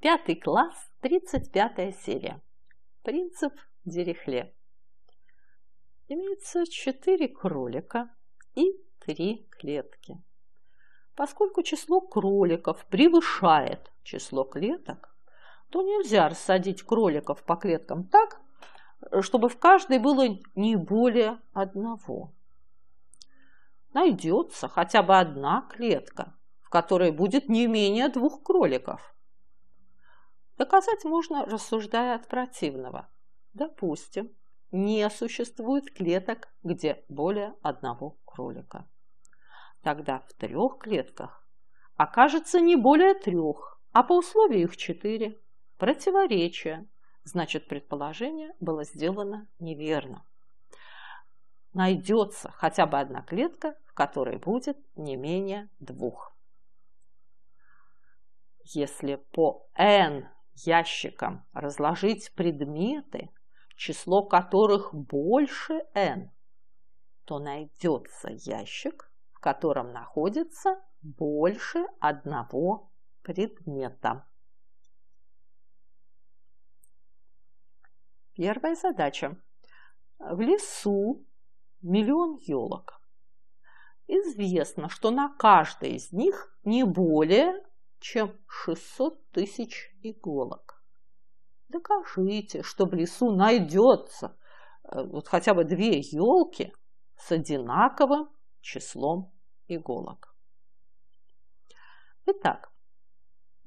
Пятый класс, 35 серия. Принцип Дирихле. Имеется четыре кролика и три клетки. Поскольку число кроликов превышает число клеток, то нельзя рассадить кроликов по клеткам так, чтобы в каждой было не более одного. Найдется хотя бы одна клетка, в которой будет не менее двух кроликов – Доказать можно, рассуждая от противного. Допустим, не существует клеток, где более одного кролика. Тогда в трех клетках окажется не более трех, а по условию их четыре. Противоречие. Значит, предположение было сделано неверно. Найдется хотя бы одна клетка, в которой будет не менее двух. Если по n ящикам разложить предметы, число которых больше n, то найдется ящик, в котором находится больше одного предмета. Первая задача. В лесу миллион елок. Известно, что на каждой из них не более чем 600 тысяч иголок. Докажите, что в лесу найдется э, вот хотя бы две елки с одинаковым числом иголок. Итак,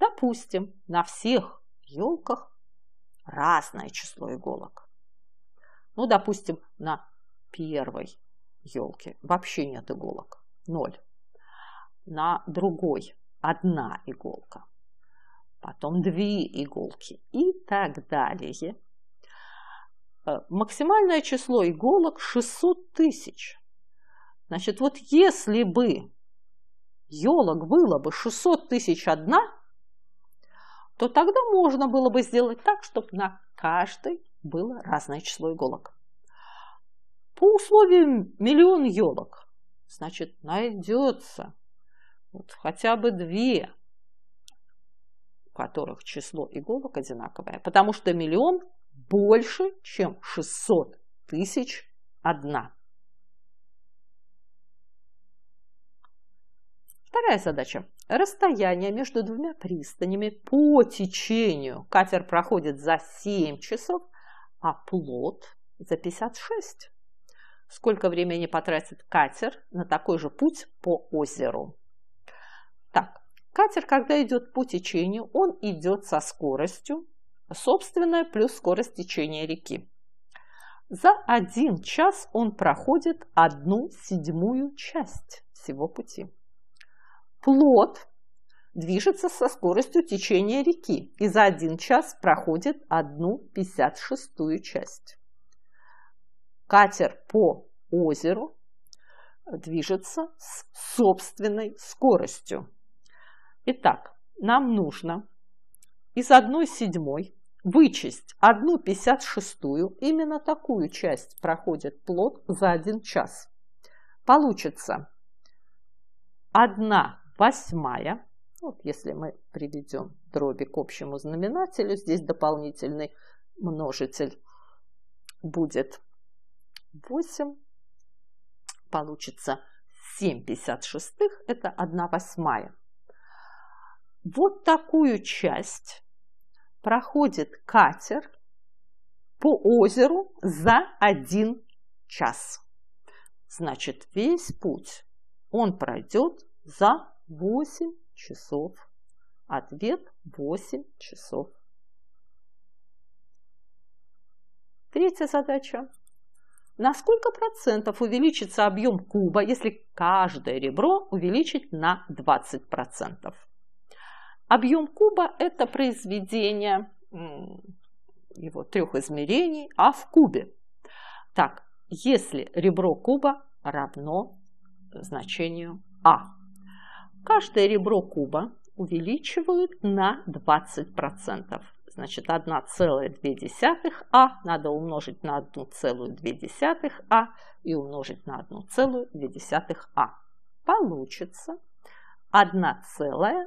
допустим, на всех елках разное число иголок. Ну, допустим, на первой елке вообще нет иголок, ноль. На другой одна иголка, потом две иголки и так далее. Э, максимальное число иголок 600 тысяч. Значит, вот если бы елок было бы 600 тысяч одна, то тогда можно было бы сделать так, чтобы на каждой было разное число иголок. По условиям миллион елок, значит, найдется вот хотя бы две, у которых число иголок одинаковое. Потому что миллион больше, чем 600 тысяч одна. Вторая задача. Расстояние между двумя пристанями по течению. Катер проходит за 7 часов, а плот за 56. Сколько времени потратит катер на такой же путь по озеру? Катер, когда идет по течению, он идет со скоростью, собственная плюс скорость течения реки. За один час он проходит одну седьмую часть всего пути. Плот движется со скоростью течения реки и за один час проходит одну пятьдесят шестую часть. Катер по озеру движется с собственной скоростью Итак, нам нужно из 1 седьмой вычесть 1 пятьдесят шестую. Именно такую часть проходит плод за один час. Получится 1 восьмая. Вот если мы приведем дроби к общему знаменателю, здесь дополнительный множитель будет 8. Получится 7 пятьдесят шестых, это 1 восьмая. Вот такую часть проходит катер по озеру за один час. Значит, весь путь он пройдет за 8 часов. Ответ 8 часов. Третья задача. На сколько процентов увеличится объем куба, если каждое ребро увеличить на 20 процентов? Объем куба – это произведение его трех измерений, а в кубе. Так, если ребро куба равно э, значению а. Каждое ребро куба увеличивают на 20%. Значит, 1,2 а надо умножить на 1,2 а и умножить на 1,2 а. Получится 1,2